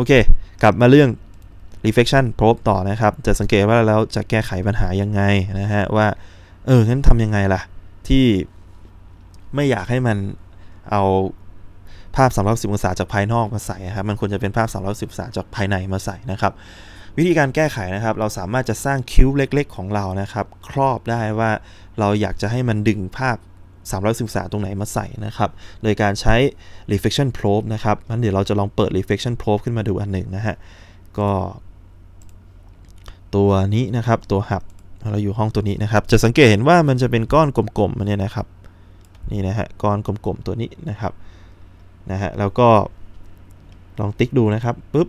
โอเคกลับมาเรื่อง reflection probe ต่อนะครับ จะสังเกตว่าแล้วจะแก้ไขปัญหายังไงนะฮะว่า เอองั้นทำยังไงล่ะ ที่ไม่อยากให้มันเอาภาพสสิบองศาจากภายนอกมาใส่ครับมันควรจะเป็นภาพสสิบองศาจากภายในมาใส่นะครับ วิธีการแก้ไขนะครับเราสามารถจะสร้างคิวบ์เล็กๆ ของเรานะครับ ครอบได้ว่าเราอยากจะให้มันดึงภาพ313ตรงไหนมาใส่นะครับโดยการใช้ reflection probe นะครับ งั้นเดี๋ยวเราจะลองเปิด reflection probe ขึ้นมาดู อันหนึ่งนะฮะ ก็ ตัวนี้นะครับ ตัวหับ เราอยู่ห้องตัวนี้นะครับ จะสังเกตเห็นว่ามันจะเป็นก้อนกลมๆมันเนี่ยนะครับ นี่นะฮะ ก้อนกลมๆ ตัวนี้นะครับ นะฮะ แล้วก็ลองติ๊กดูนะครับปุ๊บ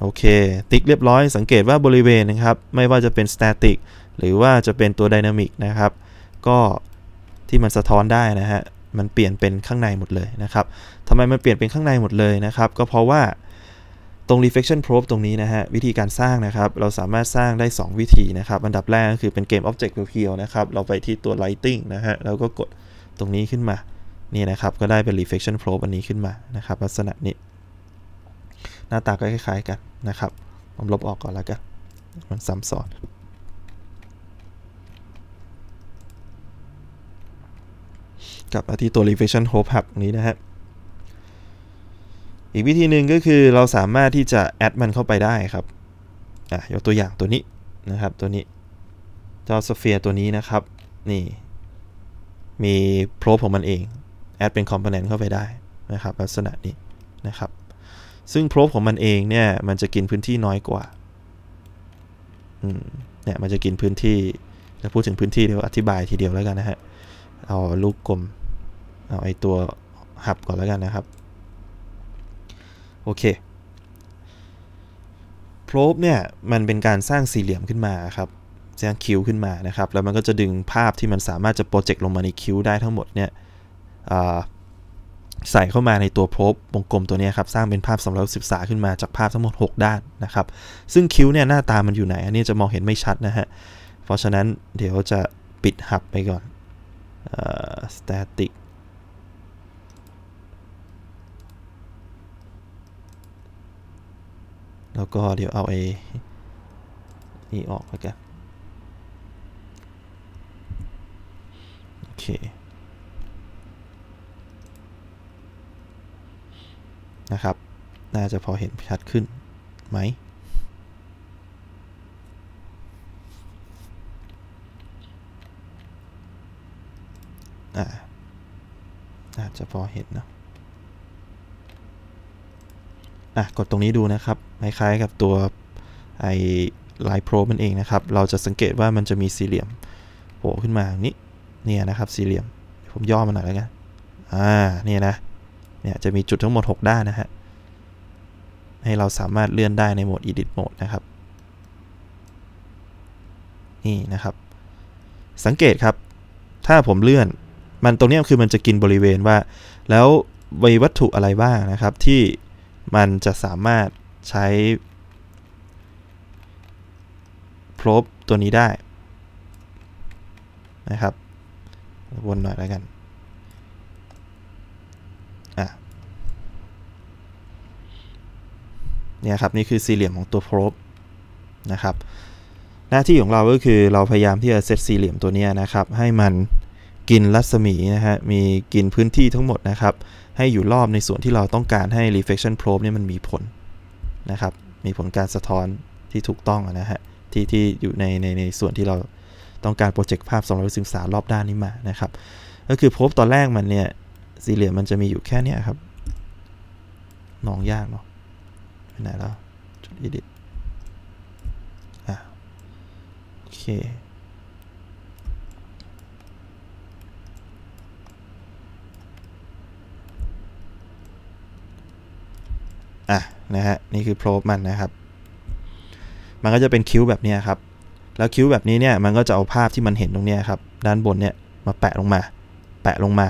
โอเค ติ๊กเรียบร้อย สังเกตว่าบริเวณนะครับ ไม่ว่าจะเป็น static หรือว่าจะเป็นตัว dynamic นะครับ ก็ที่มันสะท้อนได้นะฮะ มันเปลี่ยนเป็นข้างในหมดเลยนะครับ ทำไมมันเปลี่ยนเป็นข้างในหมดเลยนะครับ ก็เพราะว่าตรง reflection probe ตรงนี้ นะฮะ วิธีการสร้างนะครับ เราสามารถสร้างได้ 2 วิธีนะครับ อันดับแรกก็คือเป็นเกม object เพียวๆนะครับ เราไปที่ตัว lighting นะฮะ แล้วก็กดตรงนี้ขึ้นมา นี่ นะครับ ก็ได้เป็น reflection probe อันนี้ขึ้นมา นะครับ ลักษณะนี้ หน้าตาก็คล้ายๆ กันนะครับผมลบออกก่อนแล้วกันมันซ้ำซ้อนกลับมาที่ตัว reflection hope hub นี้นะฮะ อีกวิธีหนึ่งก็คือเราสามารถที่จะแอดมันเข้าไปได้ครับ อ่ะยกตัวอย่างตัวนี้นะครับ ตัวนี้จอสเฟียตัวนี้นะครับ นี่ มีโพรบของมันเองแอดเป็นคอมโพเนนต์เข้าไปได้นะครับ ลักษณะนี้นะครับ ซึ่งโพรบของมันเองเนี่ย มันจะกินพื้นที่น้อยกว่าเนี่ย มันจะกินพื้นที่จะพูดถึงพื้นที่เดี๋ยวอธิบายทีเดียวแล้วกันนะฮะเอาลูกกลม เอาไอตัวหับก่อนแล้วกันนะครับ โอเคโพรบเนี่ยมันเป็นการสร้างสี่เหลี่ยมขึ้นมาครับสร้างคิ้วขึ้นมานะครับ แล้วมันก็จะดึงภาพที่มันสามารถจะโปรเจกต์ลงมาในคิ้วได้ทั้งหมดเนี่ยใส่เข้ามาในตัวโพรบวงกลมตัวนี้ครับสร้างเป็นภาพสำหรับศึกษาขึ้นมาจากภาพทั้งหมด 6 ด้านนะครับ ซึ่งคิ้วเนี่ยหน้าตามันอยู่ไหน อันนี้จะมองเห็นไม่ชัดนะฮะเพราะฉะนั้นเดี๋ยวจะปิดหับไปก่อน static แล้วก็เดี๋ยวเอาไอ้นี่ออกแล้วกัน โอเค นะครับ น่าจะพอเห็นชัดขึ้นไหมอาจจะพอเห็นนะอ่ะกดตรงนี้ดูนะครับคล้ายๆกับตัวไอไลน์โปรมันเองนะครับ เราจะสังเกตว่ามันจะมีสี่เหลี่ยมโผล่ขึ้นมาอย่างนี้เนี่ยนะครับสี่เหลี่ยมผมย่อมันหน่อยแล้วกันอ่าเนี่ยนะเนี่ยจะมีจุดทั้งหมด 6 ด้านนะฮะให้เราสามารถเลื่อนได้ในโหมด edit mode นะครับนี่นะครับ สังเกตครับถ้าผมเลื่อนมันตรงนี้คือมันจะกินบริเวณว่า แล้วมีวัตถุอะไรบ้างนะครับ ที่มันจะสามารถใช้พรบตัวนี้ได้นะครับวนหน่อยแล้วกันเนี่ยครับนี่คือสี่เหลี่ยมของตัว r พรบนะครับหน้าที่ของเราก็คือเราพยายามที่จะเซตสี่เหลี่ยมตัวนี้นะครับ ให้มันกินรัศมีนะฮะมีกินพื้นที่ทั้งหมดนะครับ ให้อยู่รอบในส่วนที่เราต้องการให้ reflection probe เนี่ยมันมีผลนะครับ มีผลการสะท้อนที่ถูกต้องนะฮะที่ที่อยู่ในในในส่วนที่เราต้องการโปรเจกต์ภาพ2 6 0สารอบด้านนี้มานะครับ ก็คือโพบตอนแรกมันเนี่ยสี่เหลี่ยมมันจะมีอยู่แค่นี้ครับมองยากเนาะไปไหนแล้วจุดอ d ด t อ่ะโอเคนะฮะนี่คือโพรบมันนะครับ มันก็จะเป็นคิ้วแบบนี้ครับ แล้วคิ้วแบบนี้เนี่ย มันก็จะเอาภาพที่มันเห็นตรงนี้ครับ ด้านบนเนี่ย มาแปะลงมา แปะลงมา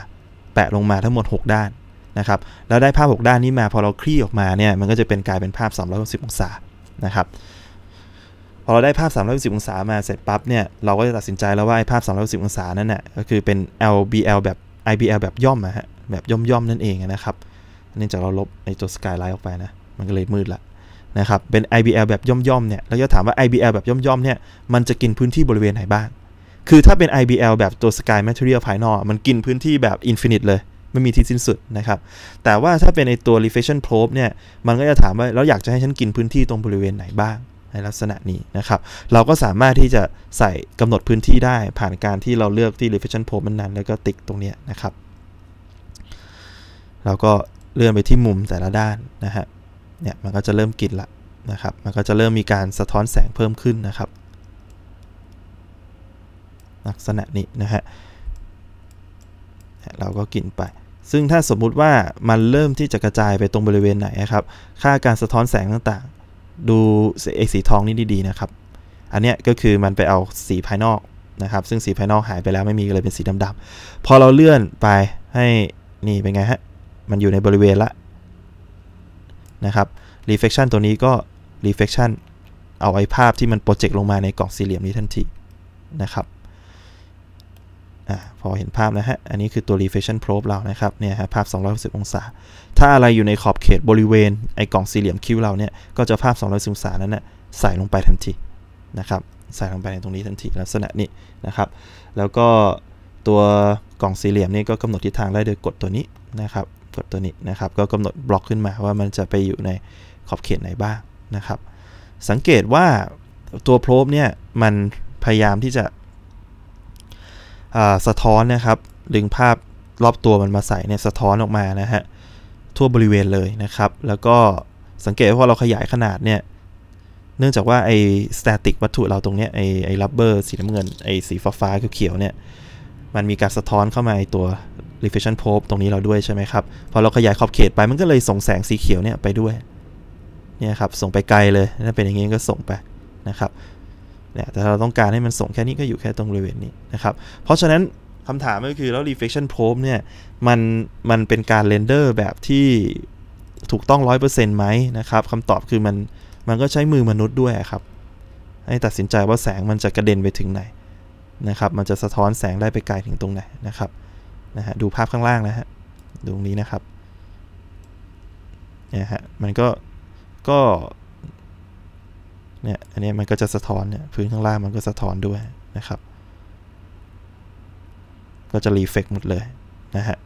แปะลงมาทั้งหมด 6 ด้านนะครับ แล้วได้ภาพ 6 ด้านนี้มาพอเราคลี่ออกมาเนี่ย มันก็จะเป็นกลายเป็นภาพ360องศานะครับ พอเราได้ภาพ360องศามาเสร็จปั๊บเนี่ย เราก็จะตัดสินใจแล้วว่าไอ้ภาพ360องศานั่นน่ะก็คือเป็น LBL แบบ IBL แบบย่อมนะฮะ แบบย่อมๆนั่นเองนะครับนี่จะเราลบไอ้ตัวสกายไลน์ออกไปนะมันก็เลยมืดละนะครับ เป็น IBL แบบย่อม ๆ เนี่ยเราจะถามว่า IBL แบบย่อม ๆเนี่ย มันจะกินพื้นที่บริเวณไหนบ้าง คือถ้าเป็น IBL แบบตัว Sky Material ภายนอกมันกินพื้นที่แบบ Infinite เลย ไม่มีที่สิ้นสุดนะครับ แต่ว่าถ้าเป็นในตัว Reflection Probe เนี่ย มันก็จะถามว่า เราอยากจะให้ฉันกินพื้นที่ตรงบริเวณไหนบ้าง ในลักษณะนี้นะครับ เราก็สามารถที่จะใส่กำหนดพื้นที่ได้ ผ่านการที่เราเลือกที่ Reflection Probe นั้นแล้วก็ติ๊กตรงนี้นะครับ เราก็เลื่อนไปที่มุมแต่ละด้านนะฮะเนี่ยมันก็จะเริ่มกินละนะครับ มันก็จะเริ่มมีการสะท้อนแสงเพิ่มขึ้นนะครับ ลักษณะนี้นะฮะเราก็กินไป ซึ่งถ้าสมมุติว่ามันเริ่มที่จะกระจายไปตรงบริเวณไหนครับ ค่าการสะท้อนแสงต่างๆ ดูเอสีทองนี่ดีๆนะครับ อันเนี้ยก็คือมันไปเอาสีภายนอกนะครับ ซึ่งสีภายนอกหายไปแล้วไม่มีเลยเป็นสีดำๆพอเราเลื่อนไปให้นี่เป็นไงฮะมันอยู่ในบริเวณละนะครับ reflection ตัวนี้ก็ reflection เอาไอ้ภาพที่มันโปรเจกต์ลงมาในกล่องสี่เหลี่ยมนี้ทันทีนะครับอพอเห็นภาพนะฮะ อันนี้คือตัว reflection probe เรานะครับเนี่ยฮะภาพ260องศา ถ้าอะไรอยู่ในขอบเขตบริเวณไอ้กล่องสี่เหลี่ยมคิวเราเนี่ย ก็จะภาพ260องศานั้นนะ่ยใส่ลงไปทันทีนะครับใส่ลงไปในตรงนี้ทันที ลักษณะนี้นะครับ แล้วก็ตัวกล่องสี่เหลี่ยมนี่ก็กำหนดทิศทางได้โดยกดตัวนี้นะครับกดตัวนี้นะครับ ก็กำหนดบล็อกขึ้นมาว่ามันจะไปอยู่ในขอบเขตไหนบ้างนะครับ สังเกตว่าตัวโพรบเนี่ยมันพยายามที่จะสะท้อนนะครับดึงภาพรอบตัวมันมาใส่เนี่ยสะท้อนออกมานะฮะ ทั่วบริเวณเลยนะครับ แล้วก็สังเกตว่าเราขยายขนาดเนี่ย เนื่องจากว่าไอ้สแตติกวัตถุเราตรงเนี้ยไอ้ไอ้รับเบอร์สีน้ำเงิน ไอ้สีฟ้าฟ้าเขียวเนี่ยมันมีการสะท้อนเข้ามาไอ้ตัว reflection probe ตรงนี้เราด้วยใช่ไหมครับ พอเราขยายขอบเขตไป มันก็เลยส่งแสงสีเขียวเนี่ย ไปด้วย เนี่ยครับ ส่งไปไกลเลย ถ้าเป็นอย่างนี้ก็ส่งไปนะครับ เนี่ย แต่เราต้องการให้มันส่งแค่นี้ก็อยู่แค่ตรงบริเวณนี้นะครับ เพราะฉะนั้นคำถามก็คือ แล้ว reflection probe เนี่ย มัน มันเป็นการเรนเดอร์แบบที่ถูกต้อง 100%ไหมนะครับ คำตอบคือมัน มันก็ใช้มือมนุษย์ด้วยครับ ให้ตัดสินใจว่าแสงมันจะกระเด็นไปถึงไหนนะครับ มันจะสะท้อนแสงได้ไปไกลถึงตรงไหนนะครับนะฮะดูภาพข้างล่างนะฮะดูตรงนี้นะครับเนี่ยฮะ มันก็ ก็ เนี่ย อันนี้มันก็จะสะท้อนเนี่ย พื้นข้างล่างมันก็สะท้อนด้วยนะครับ ก็จะรีเฟกหมดเลยนะฮะ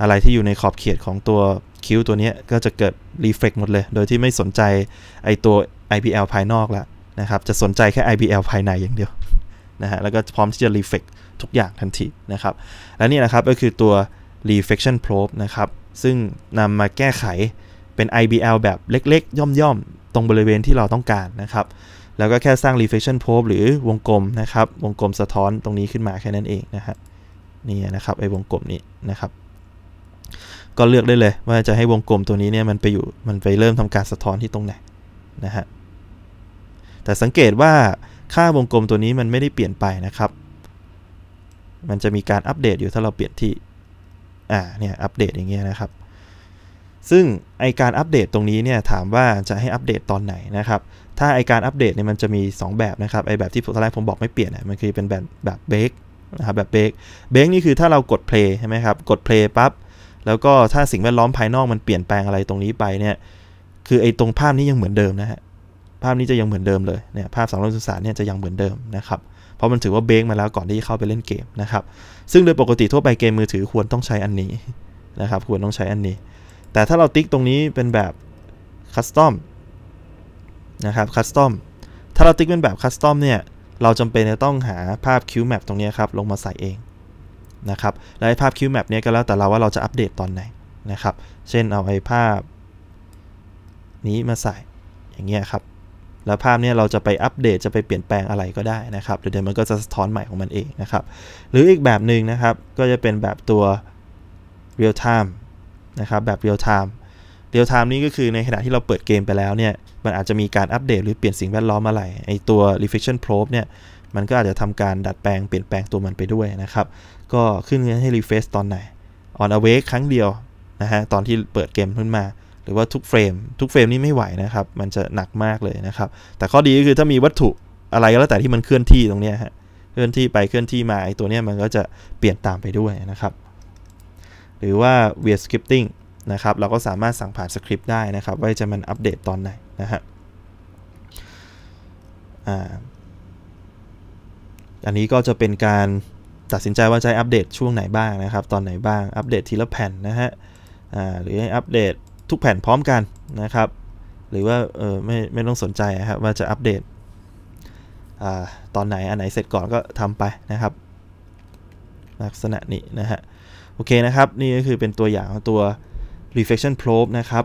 อะไรที่อยู่ในขอบเขตของตัวคิ้วตัวนี้ก็จะเกิดรีเฟกหมดเลย โดยที่ไม่สนใจไอตัว IPL ภายนอกละนะครับ จะสนใจแค่ IPL ภายในอย่างเดียวนะฮะแล้วก็พร้อมที่จะ reflect ทุกอย่างทันทีนะครับและนี่นะครับก็คือตัว reflection probe นะครับซึ่งนำมาแก้ไขเป็น IBL แบบเล็กๆ ย่อม ๆ ตรงบริเวณที่เราต้องการนะครับ แล้วก็แค่สร้าง reflection probe หรือวงกลมนะครับวงกลมสะท้อนตรงนี้ขึ้นมาแค่นั้นเองนะฮะนี่นะครับ ไอ้วงกลมนี้นะครับ ก็เลือกได้เลยว่าจะให้วงกลมตัวนี้เนี่ยมันไปอยู่มันไปเริ่มทำการสะท้อนที่ตรงไหนนะฮะแต่สังเกตว่าค่าวงกลมตัวนี้มันไม่ได้เปลี่ยนไปนะครับ มันจะมีการอัปเดตอยู่ถ้าเราเปลี่ยนที่อ่าเนี่ยอัปเดตอย่างเงี้ยนะครับ ซึ่งไอการอัปเดตตรงนี้เนี่ยถามว่าจะให้อัปเดตตอนไหนนะครับ ถ้าไอการอัปเดตเนี่ยมันจะมี 2 แบบนะครับไอแบบที่ผมตอนแรกผมบอกไม่เปลี่ยนมันคือเป็นแบบแบบเบรกนะครับแบบเบรกเบรกนี่คือถ้าเรากดเพลย์ใช่ไหมครับกดเพลย์ปั๊บแล้วก็ถ้าสิ่งแวดล้อมภายนอกมันเปลี่ยนแปลงอะไรตรงนี้ไปเนี่ยคือไอตรงภาพนี้ยังเหมือนเดิมนะฮะภาพนี้จะยังเหมือนเดิมเลยเนี่ยภาพ2ยสาเนี่ยจะยังเหมือนเดิมนะครับเพราะมันถือว่าเบรกมาแล้วก่อนที่เข้าไปเล่นเกมนะครับซึ่งโดยปกติทั่วไปเกมมือถือ ควรต้องใช้อันนี้นะครับ ควรต้องใช้อันนี้ แต่ถ้าเราติ๊กตรงนี้เป็นแบบคัสตอมนะครับคัสตอมถ้าเราติ๊กเป็นแบบคัสตอมเนี่ยเราจำเป็นจะต้องหาภาพคิวแมปตรงนี้ครับลงมาใส่เองนะครับและไอ้ภาพคิวแมปเนี่ยก็แล้วแต่เราว่าเราจะอัปเดตตอนไหนนะครับ เช่นเอาไอ้ภาพ นี้มาใส่อย่างเงี้ยครับแล้วภาพนี้เราจะไปอัปเดตจะไปเปลี่ยนแปลงอะไรก็ได้นะครับเดี๋ยวมันก็จะสะท้อนใหม่ของมันเองนะครับหรืออีกแบบหนึ่งนะครับก็จะเป็นแบบตัว real time นะครับแบบ real time real time นี้ก็คือในขณะที่เราเปิดเกมไปแล้วเนี่ยมันอาจจะมีการอัปเดตหรือเปลี่ยนสิ่งแวดล้อมอะไรไอตัว reflection probe เนี่ยมันก็อาจจะทำการดัดแปลงเปลี่ยนแปลงตัวมันไปด้วยนะครับก็ขึ้นเงนให้ refresh ตอนไหน on awake ครั้งเดียวนะฮะตอนที่เปิดเกมขึ้นมาหรือว่าทุกเฟรม ทุกเฟรมนี่ไม่ไหวนะครับ มันจะหนักมากเลยนะครับ แต่ข้อดีก็คือถ้ามีวัตถุอะไรก็แล้วแต่ที่มันเคลื่อนที่ตรงนี้ฮะเคลื่อนที่ไปเคลื่อนที่มาไอตัวนี้มันก็จะเปลี่ยนตามไปด้วยนะครับหรือว่า v s scripting นะครับเราก็สามารถสั่งผ่านสคริปต์ได้นะครับ ว่าจะมันอัปเดตตอนไหนนะฮะอันนี้ก็จะเป็นการตัดสินใจว่าจะอัปเดตช่วงไหนบ้างนะครับตอนไหนบ้างอัปเดตทีละแผ่นนะฮะหรืออัปเดตทุกแผ่นพร้อมกันนะครับหรือว่าเออไม่ไม่ต้องสนใจครับว่าจะอัปเดตอตอนไหนอันไหนเสร็จก่อนก็ทำไปนะครับ ลักษณะนี้นะฮะโอเคนะครับ นี่ก็คือเป็นตัวอย่างตัว reflection probe นะครับ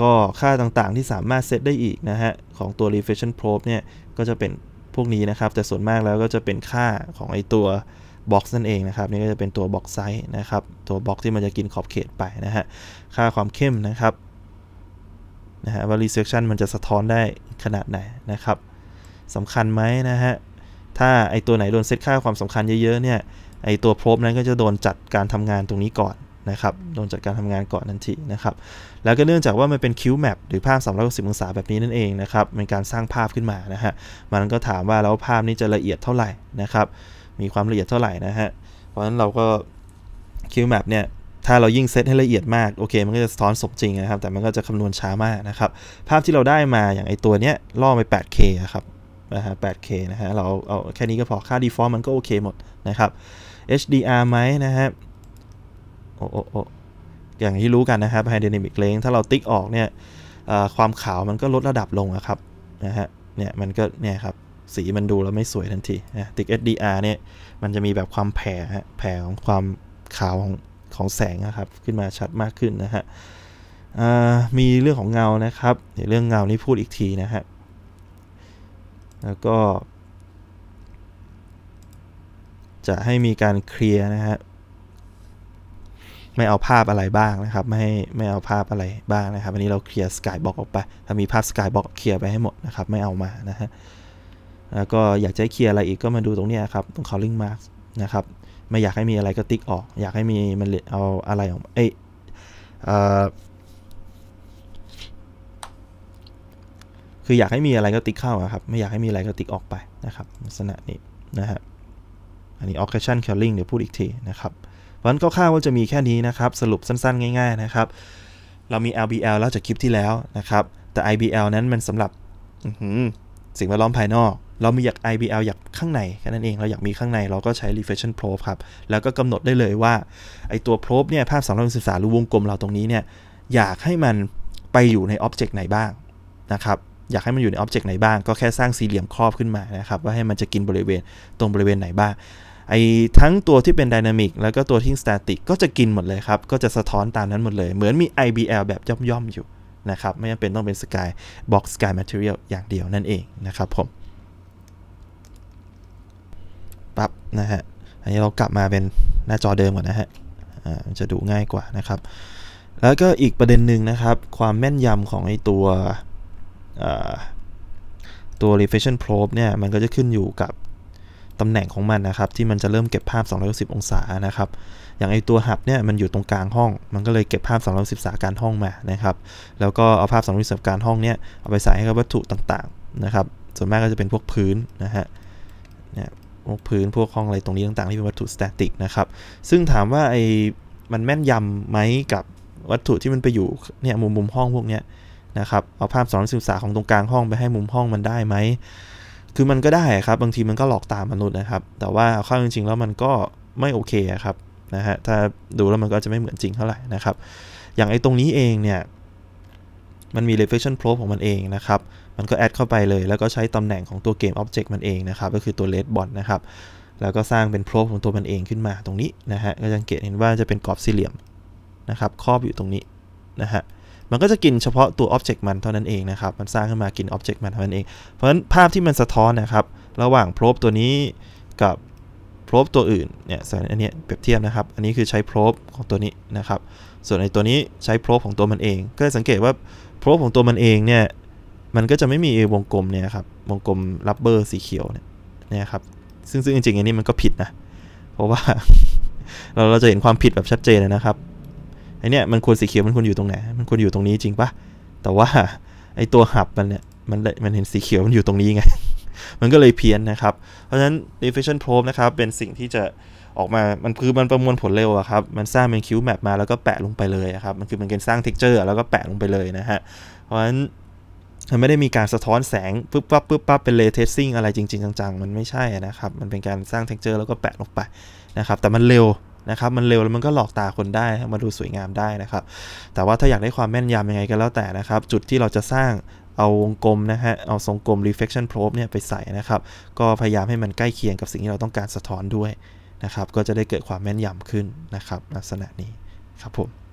ก็ค่าต่างๆที่สามารถเซตได้อีกนะฮะของตัว reflection probe เนี่ยก็จะเป็นพวกนี้นะครับแต่ส่วนมากแล้วก็จะเป็นค่าของไอตัวบล็อกนั่นเองนะครับนี่ก็จะเป็นตัวบล็อกไซส์นะครับ ตัวบล็อกที่มันจะกินขอบเขตไปนะฮะ ค่าความเข้มนะครับนะฮะว่ารีเซชชันมันจะสะท้อนได้ขนาดไหนนะครับสำคัญไหมนะฮะ ถ้าไอตัวไหนโดนเซตค่าความสำคัญเยอะๆเนี่ย ไอตัวโพรบนั้นก็จะโดนจัดการทำงานตรงนี้ก่อนนะครับโดนจัดการทำงานก่อนทันทีนะครับ แล้วก็เนื่องจากว่ามันเป็นคิวแมปหรือภาพ360องศาแบบนี้นั่นเองนะครับเป็นการสร้างภาพขึ้นมานะฮะมันก็ถามว่าแล้วภาพนี้จะละเอียดเท่าไหร่นะครับมีความละเอียดเท่าไหร่นะฮะ เพราะฉะนั้นเราก็ คิวแมปเนี่ย ถ้าเรายิ่งเซตให้ละเอียดมาก โอเค มันก็จะส้อนสมจริงนะครับ แต่มันก็จะคำนวณช้ามากนะครับ ภาพที่เราได้มาอย่างไอตัวเนี้ย ล่อไป 8K ครับนะฮะ 8K นะฮะ เราเอาแค่นี้ก็พอค่า default มันก็โอเคหมดนะครับ HDR ไหมนะฮะ โอ้โอโออย่างที่รู้กันนะครับ High Dynamic Range ถ้าเราติ๊กออกเนี่ยความขาวมันก็ลดระดับลงนะครับนะฮะ เนี่ยมันก็เนี่ยครับสีมันดูแล้วไม่สวยทันทีนะติก h d r เนี่ยมันจะมีแบบความแผ่ฮะแผ่ของความขาวของ ของแสงนะครับ ขึ้นมาชัดมากขึ้นนะฮะมีเรื่องของเงานะครับเดี๋ยวเรื่องเงานี่พูดอีกทีนะฮะแล้วก็ จะให้มีการเคลียร์นะฮะไม่เอาภาพอะไรบ้างนะครับ ไม่ไม่เอาภาพอะไรบ้างนะครับ อันนี้เราเคลียร์สกายบล็อกออกไปถ้ามีภาพสกายบล็อกเคลียร์ไปให้หมดนะครับไม่เอามานะฮะก็อยากจะเคลียร์อะไรอีกก็มาดูตรงนี้ครับตรง calling marks นะครับ ไม่อยากให้มีอะไรก็ติ๊กออก อยากให้มีมันเอาอะไรออกเอ้ยคืออยากให้มีอะไรก็ติ๊กเข้าครับ ไม่อยากให้มีอะไรก็ติ๊กออกไปนะครับลักษณะนี้นะฮะอันนี้ occasion c a l l i n g เดี๋ยวพูดอีกทีนะครับวันก็คาดว่าจะมีแค่นี้นะครับ สรุปสั้นๆ ง่ายๆ นะครับ เรามี LBL แล้วจากคลิปที่แล้วนะครับ แต่ IBL นั้นมันสำหรับสิ่งแวดล้อมภายนอก เรามีอยาก IBL อยากข้างในแค่นั้นเอง เราอยากมีข้างใน เราก็ใช้ reflection probe ครับ แล้วก็กำหนดได้เลยว่า ไอตัว probe เนี่ย ภาพสองร้อยศึกษาหรือวงกลมเราตรงนี้เนี่ย อยากให้มันไปอยู่ใน object ไหนบ้าง นะครับ อยากให้มันอยู่ใน object ไหนบ้าง ก็แค่สร้างสี่เหลี่ยมครอบขึ้นมานะครับ ว่าให้มันจะกินบริเวณตรงบริเวณไหนบ้าง ไอ้ทั้งตัวที่เป็นดินามิก แล้วก็ตัวที่สแตติก ก็จะกินหมดเลยครับ ก็จะสะท้อนตามนั้นหมดเลย เหมือนมี IBL แบบย่อมๆอยู่นะครับ ไม่จำเป็นต้องเป็น Sky Box Sky Material อย่างเดียวนั่นเอง นะครับ ผมปั๊บนะฮะอันนี้เรากลับมาเป็นหน้าจอเดิมก่อนนะฮะจะดูง่ายกว่านะครับ แล้วก็อีกประเด็นหนึ่งนะครับ ความแม่นยำของ ไอตัวตัว reflection probe เนี่ย มันก็จะขึ้นอยู่กับตำแหน่งของมันนะครับ ที่มันจะเริ่มเก็บภาพ 260 องศานะครับ อย่างไอตัวหับเนี่ยมันอยู่ตรงกลางห้องมันก็เลยเก็บภาพ 260ศาการห้องมานะครับ แล้วก็เอาภาพ 260ศาการห้องเนี่ยเอาไปใส่ให้กับวัตถุต่างๆนะครับส่วนมากก็จะเป็นพวกพื้นนะฮะเนี่ยพวกพื้นพวกห้องอะไรตรงนี้ต่างๆ ที่เป็นวัตถุสแตติกนะครับซึ่งถามว่าไอมันแม่นยำไหมกับวัตถุที่มันไปอยู่เนี่ยมุมมุมห้องพวกเนี้ยนะครับเอาภาพ2 0องศาของตรงกลางห้อง ไปให้มุมห้องมันได้ไหมคือมันก็ได้ครับบางทีมันก็หลอกตามนุษย์นะครับ แต่ว่าเข้าจริง ๆ แล้วมันก็ไม่โอเคครับนะฮะถ้าดูแล้วมันก็จะไม่เหมือนจริงเท่าไหร่นะครับ อย่างไอ้ตรงนี้เองเนี่ยมันมี reflection probe ของมันเองนะครับ มันก็แอดเข้าไปเลย แล้วก็ใช้ตำแหน่งของตัวเกม object มันเองนะครับ ก็คือตัว red b o n นะครับแล้วก็สร้างเป็น probe ของตัวมันเองขึ้นมาตรงนี้นะฮะก็จะเห็นว่าจะเป็นกรอบสี่เหลี่ยมนะครับครอบอยู่ตรงนี้นะฮะมันก็จะกินเฉพาะตัวออ็บเจกต์มันเท่านั้นเองนะครับ มันสร้างขึ้นมากินออ็บเจกต์มันเท่านั้นเอง เพราะฉะนั้นภาพที่มันสะท้อนนะครับ ระหว่างโพรบตัวนี้กับโพรบตัวอื่นเนี่ยส่วนอันนี้เปรียบเทียบนะครับ อันนี้คือใช้โพรบของตัวนี้นะครับ ส่วนในตัวนี้ใช้โพรบของตัวมันเอง ก็สังเกตว่าโพรบของตัวมันเองเนี่ยมันก็จะไม่มีวงกลมเนี่ยครับ วงกลมรับเบอร์สีเขียวเนี่ยนะครับ ซึ่งซึ่งจริงๆอันนี้มันก็ผิดนะ เพราะว่าเราเราจะเห็นความผิดแบบชัดเจนนะครับไอเนี้ยมันควรสีเขียวมันควรอยู่ตรงไหน มันควรอยู่ตรงนี้จริงปะแต่ว่า ไอตัวหับมันเนี่ยมันมันเห็นสีเขียวมันอยู่ตรงนี้ไง มันก็เลยเพี้ยนนะครับ เพราะฉะนั้น diffusion probe นะครับเป็นสิ่งที่จะออกมา มันคือมันประมวลผลเร็วอะครับ มันสร้างเป็นคิวแมปมาแล้วก็แปะลงไปเลยครับ มันคือมันเป็นสร้าง texture แล้วก็แปะลงไปเลยนะฮะ เพราะฉะนั้นมันไม่ได้มีการสะท้อนแสงปึ๊บปั๊บปึ๊บปั๊บเป็นเลเทสซิ่งอะไรจริงๆ จังๆมันไม่ใช่นะครับ มันเป็นการสร้างเท็กเจอร์แล้วก็แปะลงไปนะครับแต่มันเร็วนะครับมันเร็วแล้วมันก็หลอกตาคนได้มาดูสวยงามได้นะครับ แต่ว่าถ้าอยากได้ความแม่นยำยังไงก็แล้วแต่นะครับ จุดที่เราจะสร้างเอาวงกลมนะฮะเอาทรงกลม reflection probe เนี่ยไปใส่นะครับ ก็พยายามให้มันใกล้เคียงกับสิ่งที่เราต้องการสะท้อนด้วยนะครับก็จะได้เกิดความแม่นยำขึ้นนะครับลักษณะนี้ครับผม